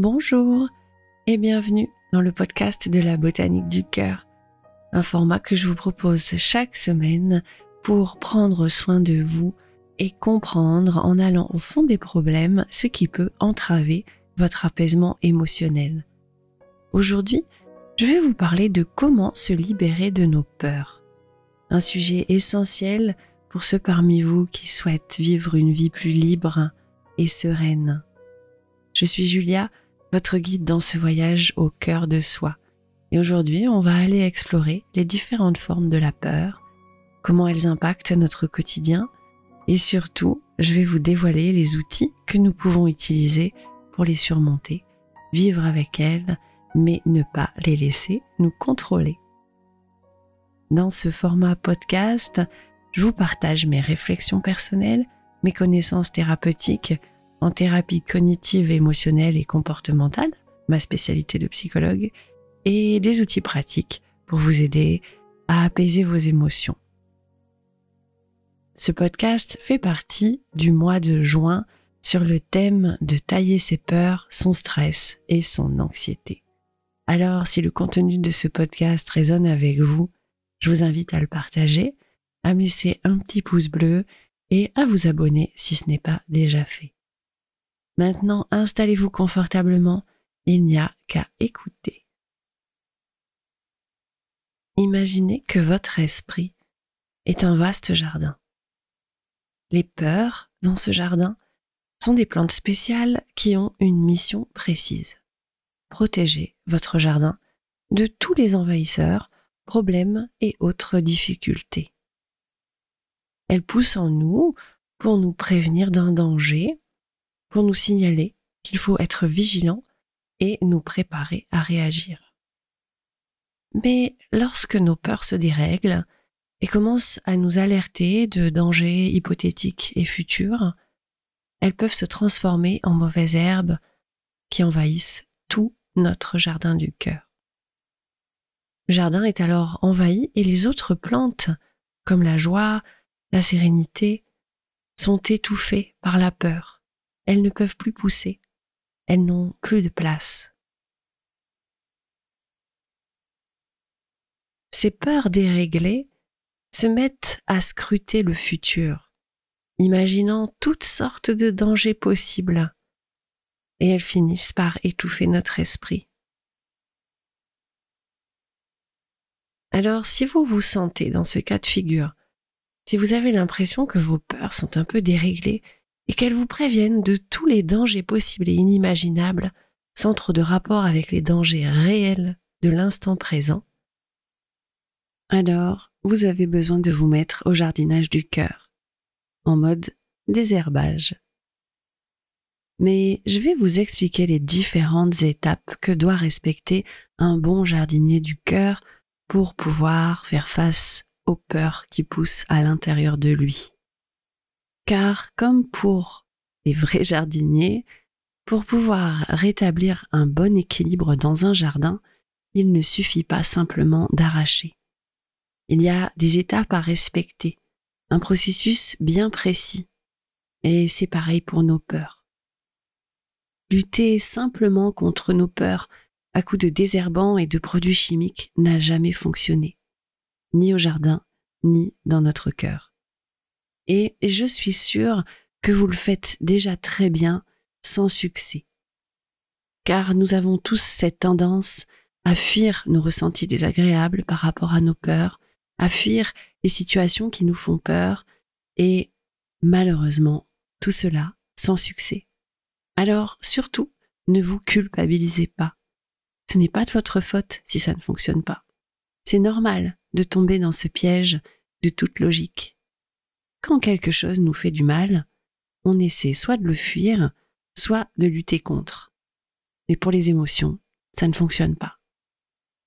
Bonjour et bienvenue dans le podcast de la botanique du cœur, un format que je vous propose chaque semaine pour prendre soin de vous et comprendre en allant au fond des problèmes ce qui peut entraver votre apaisement émotionnel. Aujourd'hui, je vais vous parler de comment se libérer de nos peurs. Un sujet essentiel pour ceux parmi vous qui souhaitent vivre une vie plus libre et sereine. Je suis Julia, votre guide dans ce voyage au cœur de soi. Et aujourd'hui, on va aller explorer les différentes formes de la peur, comment elles impactent notre quotidien, et surtout, je vais vous dévoiler les outils que nous pouvons utiliser pour les surmonter, vivre avec elles, mais ne pas les laisser nous contrôler. Dans ce format podcast, je vous partage mes réflexions personnelles, mes connaissances thérapeutiques, en thérapie cognitive, émotionnelle et comportementale, ma spécialité de psychologue, et des outils pratiques pour vous aider à apaiser vos émotions. Ce podcast fait partie du mois de juin sur le thème de tailler ses peurs, son stress et son anxiété. Alors si le contenu de ce podcast résonne avec vous, je vous invite à le partager, à me laisser un petit pouce bleu et à vous abonner si ce n'est pas déjà fait. Maintenant, installez-vous confortablement, il n'y a qu'à écouter. Imaginez que votre esprit est un vaste jardin. Les peurs dans ce jardin sont des plantes spéciales qui ont une mission précise. Protéger votre jardin de tous les envahisseurs, problèmes et autres difficultés. Elles poussent en nous pour nous prévenir d'un danger pour nous signaler qu'il faut être vigilant et nous préparer à réagir. Mais lorsque nos peurs se dérèglent et commencent à nous alerter de dangers hypothétiques et futurs, elles peuvent se transformer en mauvaises herbes qui envahissent tout notre jardin du cœur. Le jardin est alors envahi et les autres plantes, comme la joie, la sérénité, sont étouffées par la peur elles ne peuvent plus pousser, elles n'ont plus de place. Ces peurs déréglées se mettent à scruter le futur, imaginant toutes sortes de dangers possibles, et elles finissent par étouffer notre esprit. Alors si vous vous sentez dans ce cas de figure, si vous avez l'impression que vos peurs sont un peu déréglées et qu'elles vous préviennent de tous les dangers possibles et inimaginables, sans trop de rapport avec les dangers réels de l'instant présent, alors vous avez besoin de vous mettre au jardinage du cœur, en mode désherbage. Mais je vais vous expliquer les différentes étapes que doit respecter un bon jardinier du cœur pour pouvoir faire face aux peurs qui poussent à l'intérieur de lui car comme pour les vrais jardiniers, pour pouvoir rétablir un bon équilibre dans un jardin, il ne suffit pas simplement d'arracher. Il y a des étapes à respecter, un processus bien précis. Et c'est pareil pour nos peurs. Lutter simplement contre nos peurs à coups de désherbants et de produits chimiques n'a jamais fonctionné, ni au jardin, ni dans notre cœur et je suis sûre que vous le faites déjà très bien, sans succès. Car nous avons tous cette tendance à fuir nos ressentis désagréables par rapport à nos peurs, à fuir les situations qui nous font peur, et malheureusement, tout cela sans succès. Alors, surtout, ne vous culpabilisez pas. Ce n'est pas de votre faute si ça ne fonctionne pas. C'est normal de tomber dans ce piège de toute logique quand quelque chose nous fait du mal, on essaie soit de le fuir, soit de lutter contre. Mais pour les émotions, ça ne fonctionne pas.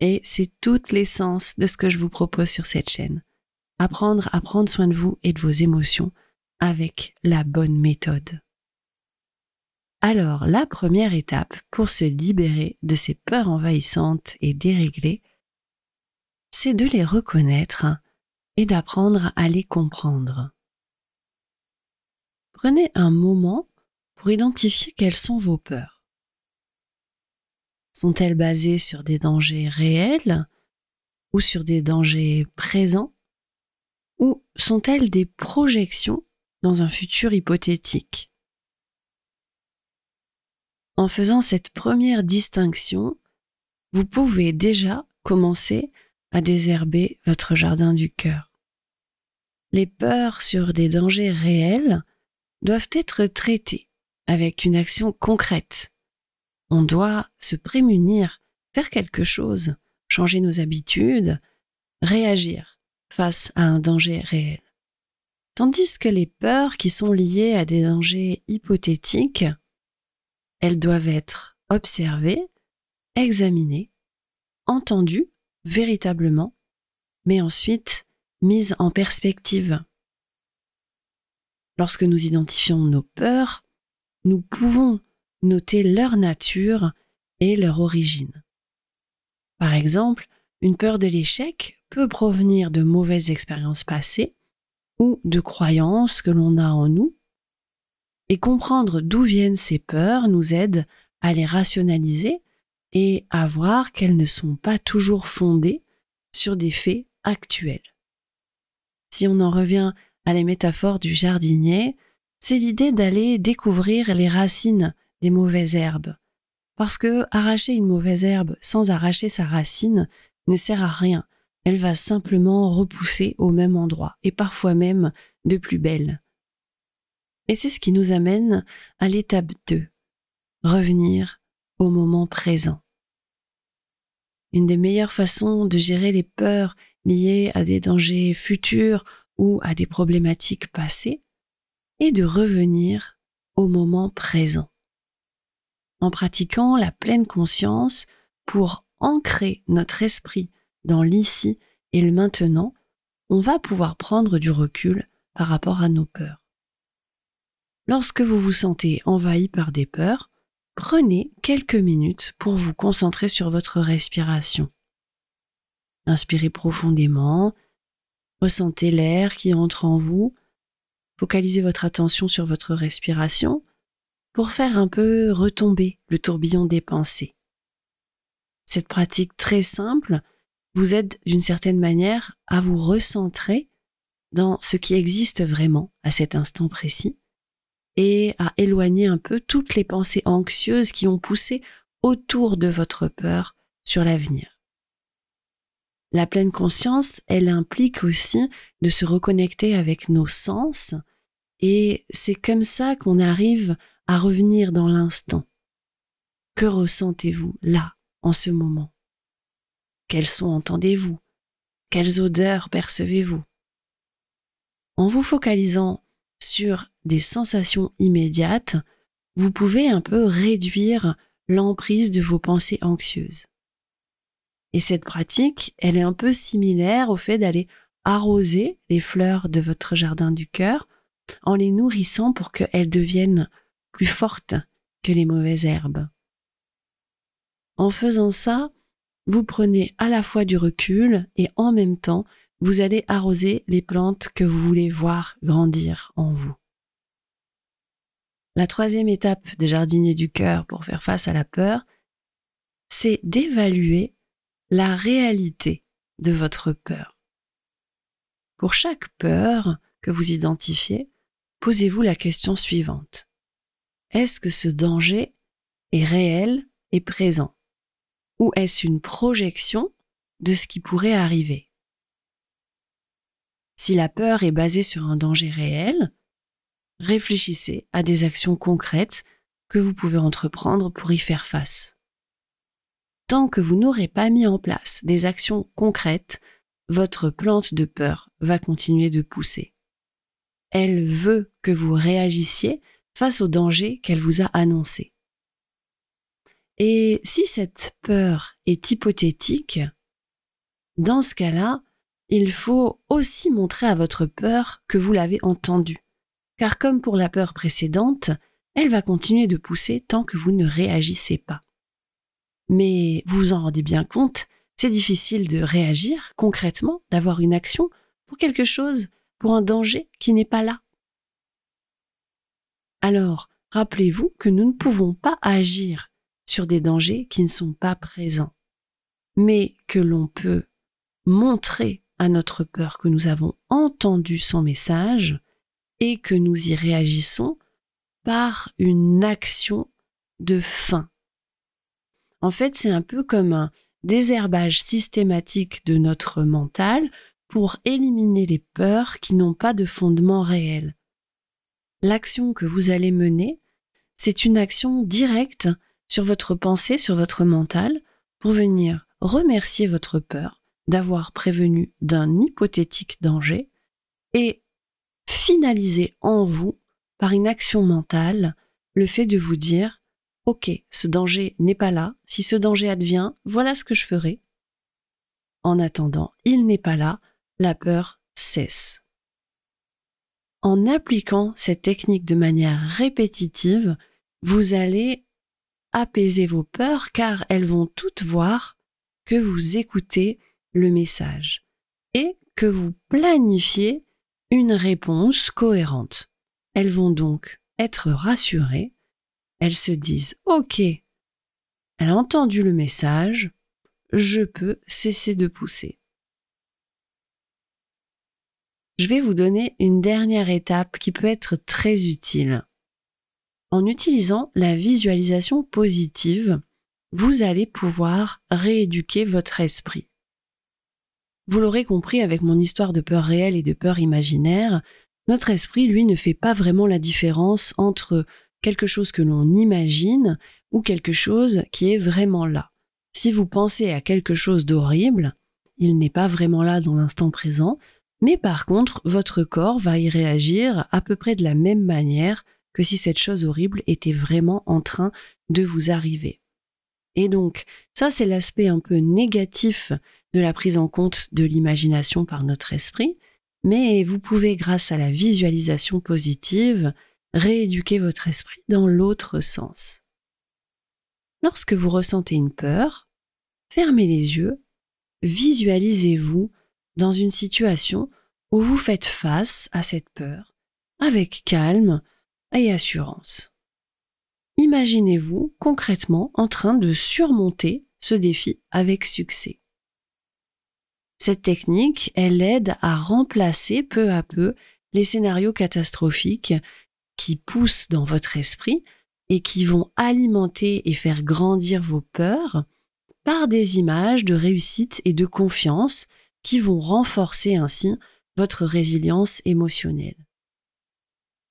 Et c'est toute l'essence de ce que je vous propose sur cette chaîne. Apprendre à prendre soin de vous et de vos émotions avec la bonne méthode. Alors, la première étape pour se libérer de ces peurs envahissantes et déréglées, c'est de les reconnaître et d'apprendre à les comprendre. Prenez un moment pour identifier quelles sont vos peurs. Sont-elles basées sur des dangers réels ou sur des dangers présents ou sont-elles des projections dans un futur hypothétique En faisant cette première distinction, vous pouvez déjà commencer à désherber votre jardin du cœur. Les peurs sur des dangers réels doivent être traités avec une action concrète. On doit se prémunir, faire quelque chose, changer nos habitudes, réagir face à un danger réel. Tandis que les peurs qui sont liées à des dangers hypothétiques, elles doivent être observées, examinées, entendues véritablement, mais ensuite mises en perspective Lorsque nous identifions nos peurs, nous pouvons noter leur nature et leur origine. Par exemple, une peur de l'échec peut provenir de mauvaises expériences passées ou de croyances que l'on a en nous, et comprendre d'où viennent ces peurs nous aide à les rationaliser et à voir qu'elles ne sont pas toujours fondées sur des faits actuels. Si on en revient à la du jardinier, c'est l'idée d'aller découvrir les racines des mauvaises herbes. Parce que arracher une mauvaise herbe sans arracher sa racine ne sert à rien. Elle va simplement repousser au même endroit, et parfois même de plus belle. Et c'est ce qui nous amène à l'étape 2, revenir au moment présent. Une des meilleures façons de gérer les peurs liées à des dangers futurs ou à des problématiques passées et de revenir au moment présent. En pratiquant la pleine conscience pour ancrer notre esprit dans l'ici et le maintenant, on va pouvoir prendre du recul par rapport à nos peurs. Lorsque vous vous sentez envahi par des peurs, prenez quelques minutes pour vous concentrer sur votre respiration. Inspirez profondément Ressentez l'air qui entre en vous. Focalisez votre attention sur votre respiration pour faire un peu retomber le tourbillon des pensées. Cette pratique très simple vous aide d'une certaine manière à vous recentrer dans ce qui existe vraiment à cet instant précis et à éloigner un peu toutes les pensées anxieuses qui ont poussé autour de votre peur sur l'avenir. La pleine conscience, elle implique aussi de se reconnecter avec nos sens et c'est comme ça qu'on arrive à revenir dans l'instant. Que ressentez-vous là, en ce moment Quels sons entendez-vous Quelles odeurs percevez-vous En vous focalisant sur des sensations immédiates, vous pouvez un peu réduire l'emprise de vos pensées anxieuses. Et cette pratique, elle est un peu similaire au fait d'aller arroser les fleurs de votre jardin du cœur en les nourrissant pour qu'elles deviennent plus fortes que les mauvaises herbes. En faisant ça, vous prenez à la fois du recul et en même temps, vous allez arroser les plantes que vous voulez voir grandir en vous. La troisième étape de jardinier du cœur pour faire face à la peur, c'est d'évaluer la réalité de votre peur. Pour chaque peur que vous identifiez, posez-vous la question suivante. Est-ce que ce danger est réel et présent Ou est-ce une projection de ce qui pourrait arriver Si la peur est basée sur un danger réel, réfléchissez à des actions concrètes que vous pouvez entreprendre pour y faire face tant que vous n'aurez pas mis en place des actions concrètes, votre plante de peur va continuer de pousser. Elle veut que vous réagissiez face au danger qu'elle vous a annoncé. Et si cette peur est hypothétique, dans ce cas-là, il faut aussi montrer à votre peur que vous l'avez entendue, car comme pour la peur précédente, elle va continuer de pousser tant que vous ne réagissez pas. Mais vous vous en rendez bien compte, c'est difficile de réagir concrètement, d'avoir une action pour quelque chose, pour un danger qui n'est pas là. Alors, rappelez-vous que nous ne pouvons pas agir sur des dangers qui ne sont pas présents, mais que l'on peut montrer à notre peur que nous avons entendu son message et que nous y réagissons par une action de fin, en fait, c'est un peu comme un désherbage systématique de notre mental pour éliminer les peurs qui n'ont pas de fondement réel. L'action que vous allez mener, c'est une action directe sur votre pensée, sur votre mental, pour venir remercier votre peur d'avoir prévenu d'un hypothétique danger et finaliser en vous, par une action mentale, le fait de vous dire OK, ce danger n'est pas là, si ce danger advient, voilà ce que je ferai. En attendant, il n'est pas là, la peur cesse. En appliquant cette technique de manière répétitive, vous allez apaiser vos peurs car elles vont toutes voir que vous écoutez le message et que vous planifiez une réponse cohérente. Elles vont donc être rassurées elles se disent OK, elle a entendu le message, je peux cesser de pousser. Je vais vous donner une dernière étape qui peut être très utile. En utilisant la visualisation positive, vous allez pouvoir rééduquer votre esprit. Vous l'aurez compris avec mon histoire de peur réelle et de peur imaginaire, notre esprit, lui, ne fait pas vraiment la différence entre quelque chose que l'on imagine ou quelque chose qui est vraiment là. Si vous pensez à quelque chose d'horrible, il n'est pas vraiment là dans l'instant présent, mais par contre, votre corps va y réagir à peu près de la même manière que si cette chose horrible était vraiment en train de vous arriver. Et donc, ça c'est l'aspect un peu négatif de la prise en compte de l'imagination par notre esprit, mais vous pouvez, grâce à la visualisation positive, rééduquez votre esprit dans l'autre sens. Lorsque vous ressentez une peur, fermez les yeux, visualisez-vous dans une situation où vous faites face à cette peur, avec calme et assurance. Imaginez-vous concrètement en train de surmonter ce défi avec succès. Cette technique, elle aide à remplacer peu à peu les scénarios catastrophiques qui poussent dans votre esprit et qui vont alimenter et faire grandir vos peurs par des images de réussite et de confiance qui vont renforcer ainsi votre résilience émotionnelle.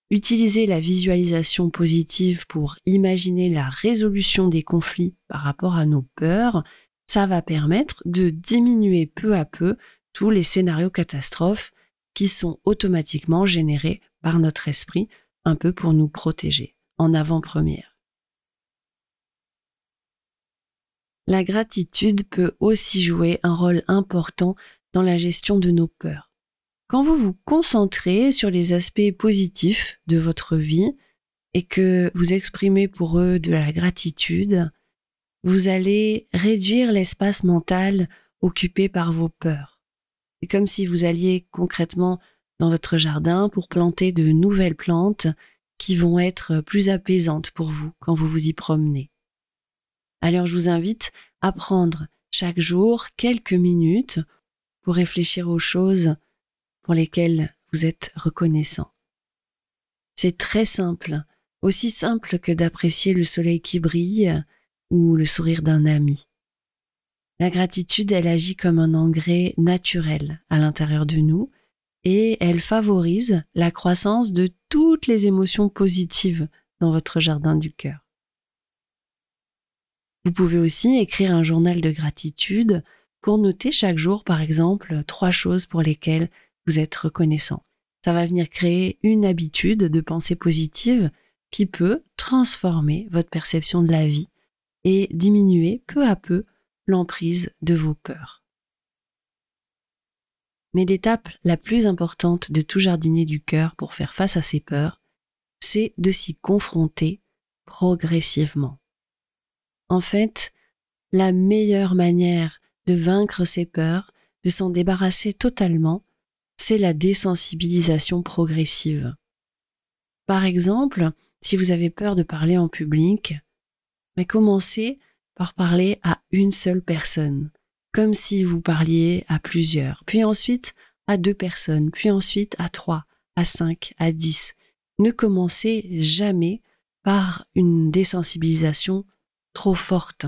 Utiliser la visualisation positive pour imaginer la résolution des conflits par rapport à nos peurs, ça va permettre de diminuer peu à peu tous les scénarios catastrophes qui sont automatiquement générés par notre esprit un peu pour nous protéger, en avant-première. La gratitude peut aussi jouer un rôle important dans la gestion de nos peurs. Quand vous vous concentrez sur les aspects positifs de votre vie et que vous exprimez pour eux de la gratitude, vous allez réduire l'espace mental occupé par vos peurs. C'est comme si vous alliez concrètement dans votre jardin pour planter de nouvelles plantes qui vont être plus apaisantes pour vous quand vous vous y promenez. Alors je vous invite à prendre chaque jour quelques minutes pour réfléchir aux choses pour lesquelles vous êtes reconnaissant. C'est très simple, aussi simple que d'apprécier le soleil qui brille ou le sourire d'un ami. La gratitude, elle agit comme un engrais naturel à l'intérieur de nous et elle favorise la croissance de toutes les émotions positives dans votre jardin du cœur. Vous pouvez aussi écrire un journal de gratitude pour noter chaque jour, par exemple, trois choses pour lesquelles vous êtes reconnaissant. Ça va venir créer une habitude de pensée positive qui peut transformer votre perception de la vie et diminuer peu à peu l'emprise de vos peurs. Mais l'étape la plus importante de tout jardinier du cœur pour faire face à ses peurs, c'est de s'y confronter progressivement. En fait, la meilleure manière de vaincre ses peurs, de s'en débarrasser totalement, c'est la désensibilisation progressive. Par exemple, si vous avez peur de parler en public, mais commencez par parler à une seule personne, comme si vous parliez à plusieurs, puis ensuite à deux personnes, puis ensuite à trois, à cinq, à dix. Ne commencez jamais par une désensibilisation trop forte.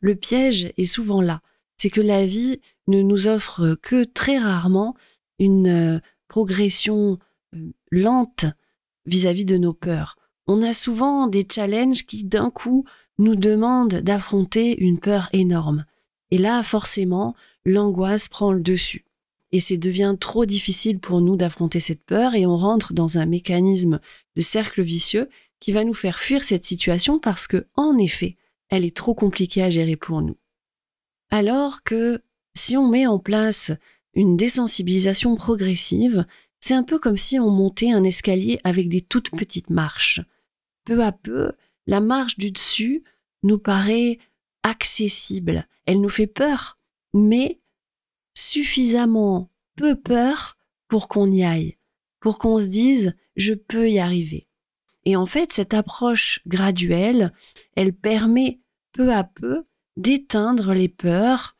Le piège est souvent là, c'est que la vie ne nous offre que très rarement une euh, progression euh, lente vis-à-vis -vis de nos peurs. On a souvent des challenges qui d'un coup nous demandent d'affronter une peur énorme. Et là, forcément, l'angoisse prend le dessus. Et c'est devient trop difficile pour nous d'affronter cette peur et on rentre dans un mécanisme de cercle vicieux qui va nous faire fuir cette situation parce que, en effet, elle est trop compliquée à gérer pour nous. Alors que si on met en place une désensibilisation progressive, c'est un peu comme si on montait un escalier avec des toutes petites marches. Peu à peu, la marche du dessus nous paraît accessible, elle nous fait peur, mais suffisamment peu peur pour qu'on y aille, pour qu'on se dise je peux y arriver. Et en fait, cette approche graduelle, elle permet peu à peu d'éteindre les peurs,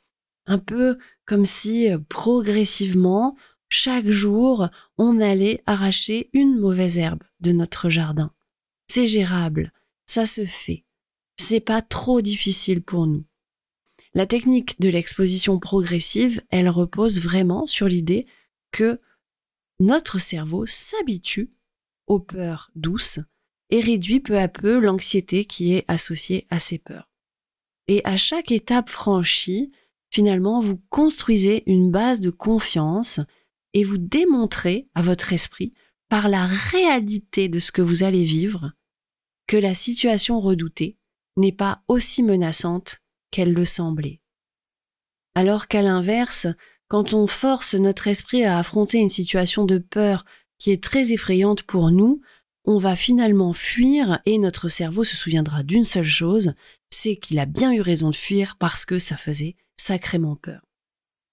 un peu comme si euh, progressivement, chaque jour, on allait arracher une mauvaise herbe de notre jardin. C'est gérable, ça se fait. C'est pas trop difficile pour nous. La technique de l'exposition progressive, elle repose vraiment sur l'idée que notre cerveau s'habitue aux peurs douces et réduit peu à peu l'anxiété qui est associée à ces peurs. Et à chaque étape franchie, finalement, vous construisez une base de confiance et vous démontrez à votre esprit, par la réalité de ce que vous allez vivre, que la situation redoutée n'est pas aussi menaçante qu'elle le semblait. Alors qu'à l'inverse, quand on force notre esprit à affronter une situation de peur qui est très effrayante pour nous, on va finalement fuir et notre cerveau se souviendra d'une seule chose, c'est qu'il a bien eu raison de fuir parce que ça faisait sacrément peur.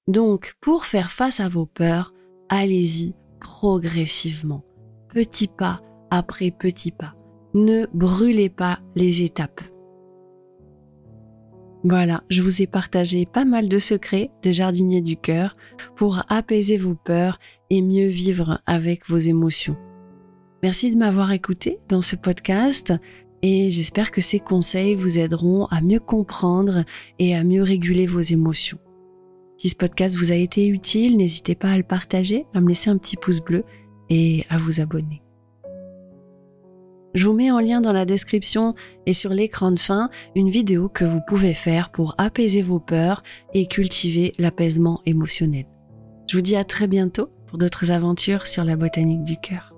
Donc, pour faire face à vos peurs, allez-y progressivement, petit pas après petit pas. Ne brûlez pas les étapes. Voilà, je vous ai partagé pas mal de secrets de jardiniers du cœur pour apaiser vos peurs et mieux vivre avec vos émotions. Merci de m'avoir écouté dans ce podcast et j'espère que ces conseils vous aideront à mieux comprendre et à mieux réguler vos émotions. Si ce podcast vous a été utile, n'hésitez pas à le partager, à me laisser un petit pouce bleu et à vous abonner. Je vous mets en lien dans la description et sur l'écran de fin une vidéo que vous pouvez faire pour apaiser vos peurs et cultiver l'apaisement émotionnel. Je vous dis à très bientôt pour d'autres aventures sur la botanique du cœur.